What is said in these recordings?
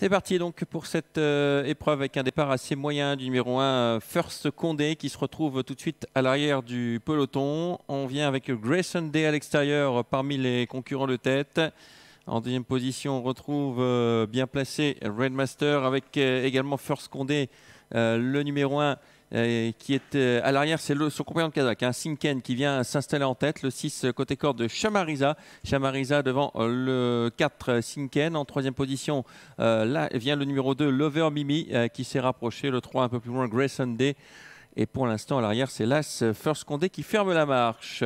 C'est parti donc pour cette euh, épreuve avec un départ assez moyen du numéro 1 euh, First Condé qui se retrouve tout de suite à l'arrière du peloton. On vient avec Grayson Day à l'extérieur euh, parmi les concurrents de tête. En deuxième position, on retrouve bien placé Redmaster avec également First Condé, le numéro 1 euh, qui est euh, à l'arrière, c'est son compagnon de Kazakh, un hein, Sinken, qui vient s'installer en tête. Le 6 euh, côté corps de Chamariza. Chamariza devant le 4 Sinken. En troisième position, là vient le numéro 2, Lover Mimi, qui s'est rapproché. Le 3 un peu plus loin, Grayson Day. Et pour l'instant, à l'arrière, c'est l'As First Condé qui ferme la marche.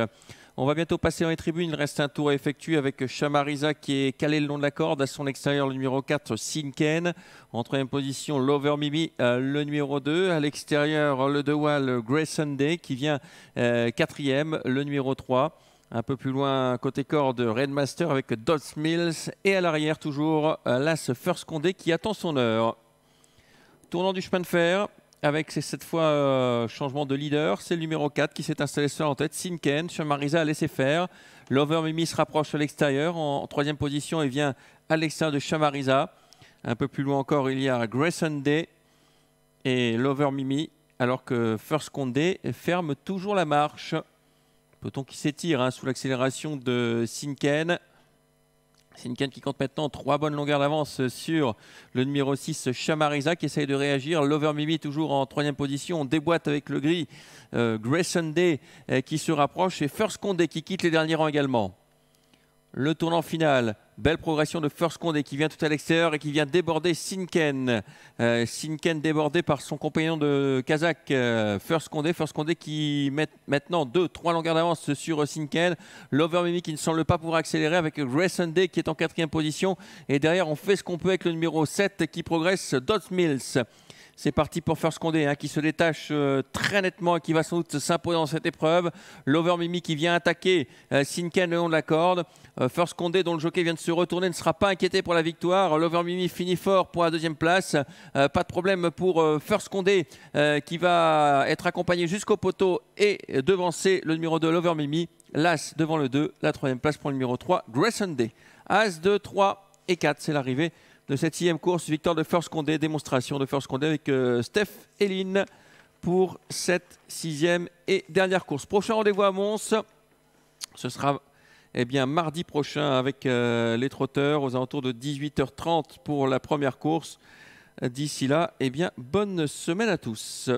On va bientôt passer dans les tribunes. Il reste un tour à effectuer avec Chamariza qui est calé le long de la corde. À son extérieur, le numéro 4, Sinken. En troisième position, Lover Mimi, euh, le numéro 2. À l'extérieur, le Dewal, Grayson Sunday qui vient euh, quatrième, le numéro 3. Un peu plus loin, côté corde, Redmaster avec Dodds Mills. Et à l'arrière, toujours, euh, l'As First Condé qui attend son heure. Tournant du chemin de fer, avec cette fois euh, changement de leader. C'est le numéro 4 qui s'est installé seul en tête. Sinken, Marisa a laissé faire. Lover Mimi se rapproche à l'extérieur en, troisième position et vient à l'extérieur de Shamariza. Un peu plus loin encore, il y a Grayson Day et Lover Mimi, alors que First Condé ferme toujours la marche. Peut-on qui s'étire hein, sous l'accélération de Sinken. C'est une canne qui compte maintenant trois bonnes longueurs d'avance sur le numéro 6, Chamariza qui essaye de réagir. Lover Mimi toujours en troisième position. déboîte avec le gris. Euh, Grayson Day euh, qui se rapproche et First Condé qui quitte les derniers rangs également le tournant final. Belle progression de First Condé qui vient tout à l'extérieur et qui vient déborder Sinken. Euh, Sinken débordé par son compagnon de Kazakh, euh, First Condé. First Condé qui met maintenant 2-3 longueurs d'avance sur euh, Sinken. L'Overmimi qui ne semble pas pouvoir accélérer avec Grayson Day qui est en quatrième position. Et derrière, on fait ce qu'on peut avec le numéro 7 qui progresse, Dot Mills. C'est parti pour First Condé hein, qui se détache euh, très nettement et qui va sans doute s'imposer dans cette épreuve. Lover Mimi qui vient attaquer euh, Sinken le long de la corde. Euh, First Condé dont le jockey vient de se retourner ne sera pas inquiété pour la victoire. Lover Mimi finit fort pour la deuxième place. Euh, pas de problème pour First Condé qui va être accompagné jusqu'au poteau et devancer le numéro 2 Lover Mimi. L'As devant le 2, la troisième place pour le numéro 3 Grayson Day. As 2, 3 et 4, c'est l'arrivée de cette sixième course. Victoire de First Condé, démonstration de First Condé avec euh, Steph Eline pour cette sixième et dernière course. Prochain rendez-vous à Mons, ce sera eh bien, mardi prochain avec euh, les trotteurs aux alentours de 18h30 pour la première course. D'ici là, eh bien, bonne semaine à tous.